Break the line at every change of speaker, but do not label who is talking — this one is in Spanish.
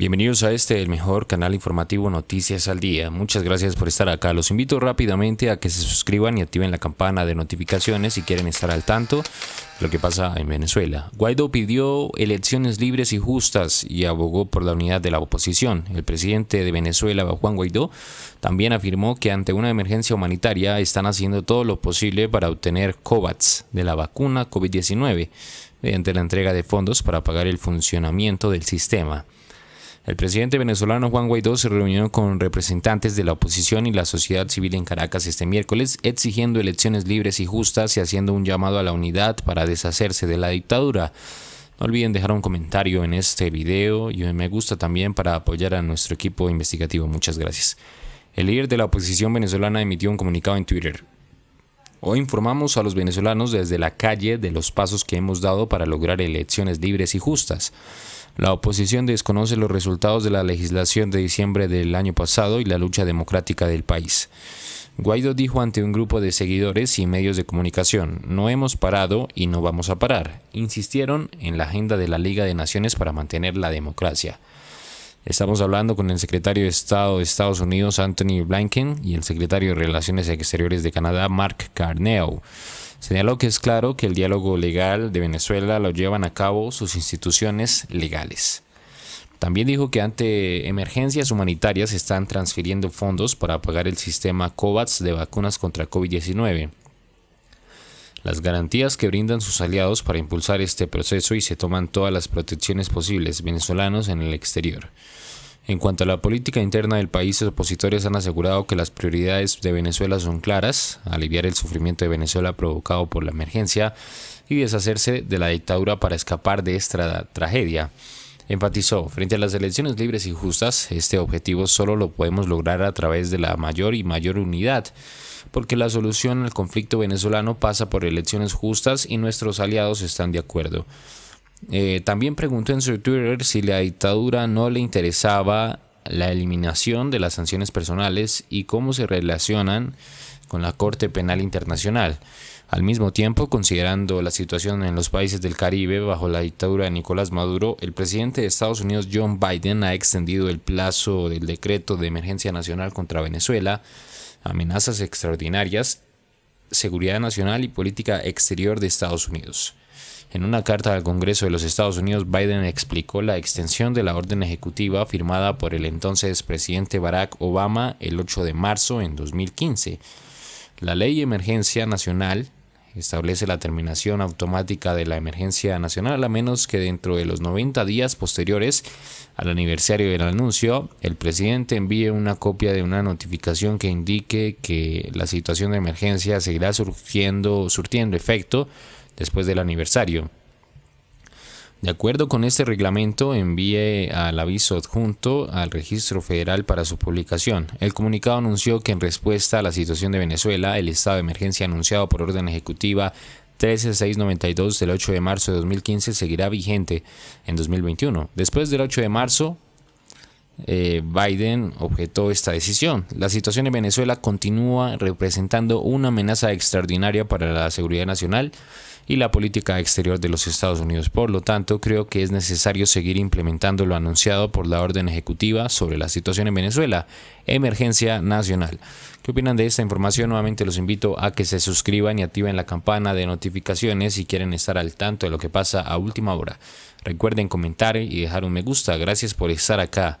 Bienvenidos a este, el mejor canal informativo Noticias al Día. Muchas gracias por estar acá. Los invito rápidamente a que se suscriban y activen la campana de notificaciones si quieren estar al tanto de lo que pasa en Venezuela. Guaidó pidió elecciones libres y justas y abogó por la unidad de la oposición. El presidente de Venezuela, Juan Guaidó, también afirmó que ante una emergencia humanitaria están haciendo todo lo posible para obtener COVAX de la vacuna COVID-19 mediante la entrega de fondos para pagar el funcionamiento del sistema. El presidente venezolano Juan Guaidó se reunió con representantes de la oposición y la sociedad civil en Caracas este miércoles, exigiendo elecciones libres y justas y haciendo un llamado a la unidad para deshacerse de la dictadura. No olviden dejar un comentario en este video y un me gusta también para apoyar a nuestro equipo investigativo. Muchas gracias. El líder de la oposición venezolana emitió un comunicado en Twitter. Hoy informamos a los venezolanos desde la calle de los pasos que hemos dado para lograr elecciones libres y justas. La oposición desconoce los resultados de la legislación de diciembre del año pasado y la lucha democrática del país. Guaidó dijo ante un grupo de seguidores y medios de comunicación, no hemos parado y no vamos a parar. Insistieron en la agenda de la Liga de Naciones para mantener la democracia. Estamos hablando con el secretario de Estado de Estados Unidos, Anthony Blinken, y el secretario de Relaciones Exteriores de Canadá, Mark Carneo. Señaló que es claro que el diálogo legal de Venezuela lo llevan a cabo sus instituciones legales. También dijo que ante emergencias humanitarias están transfiriendo fondos para pagar el sistema COVAX de vacunas contra COVID-19. Las garantías que brindan sus aliados para impulsar este proceso y se toman todas las protecciones posibles venezolanos en el exterior. En cuanto a la política interna del país, los opositores han asegurado que las prioridades de Venezuela son claras, aliviar el sufrimiento de Venezuela provocado por la emergencia y deshacerse de la dictadura para escapar de esta tragedia. Enfatizó, frente a las elecciones libres y justas, este objetivo solo lo podemos lograr a través de la mayor y mayor unidad, porque la solución al conflicto venezolano pasa por elecciones justas y nuestros aliados están de acuerdo. Eh, también preguntó en su Twitter si la dictadura no le interesaba la eliminación de las sanciones personales y cómo se relacionan con la Corte Penal Internacional. Al mismo tiempo, considerando la situación en los países del Caribe bajo la dictadura de Nicolás Maduro, el presidente de Estados Unidos John Biden ha extendido el plazo del decreto de emergencia nacional contra Venezuela, amenazas extraordinarias, seguridad nacional y política exterior de Estados Unidos. En una carta al Congreso de los Estados Unidos, Biden explicó la extensión de la orden ejecutiva firmada por el entonces presidente Barack Obama el 8 de marzo en 2015. La ley emergencia nacional establece la terminación automática de la emergencia nacional a menos que dentro de los 90 días posteriores al aniversario del anuncio, el presidente envíe una copia de una notificación que indique que la situación de emergencia seguirá surgiendo, surtiendo efecto después del aniversario. De acuerdo con este reglamento, envíe al aviso adjunto al Registro Federal para su publicación. El comunicado anunció que en respuesta a la situación de Venezuela, el estado de emergencia anunciado por orden ejecutiva 13692 del 8 de marzo de 2015 seguirá vigente en 2021. Después del 8 de marzo, eh, Biden objetó esta decisión. La situación en Venezuela continúa representando una amenaza extraordinaria para la seguridad nacional y la política exterior de los Estados Unidos. Por lo tanto, creo que es necesario seguir implementando lo anunciado por la orden ejecutiva sobre la situación en Venezuela, emergencia nacional. ¿Qué opinan de esta información? Nuevamente los invito a que se suscriban y activen la campana de notificaciones si quieren estar al tanto de lo que pasa a última hora. Recuerden comentar y dejar un me gusta. Gracias por estar acá.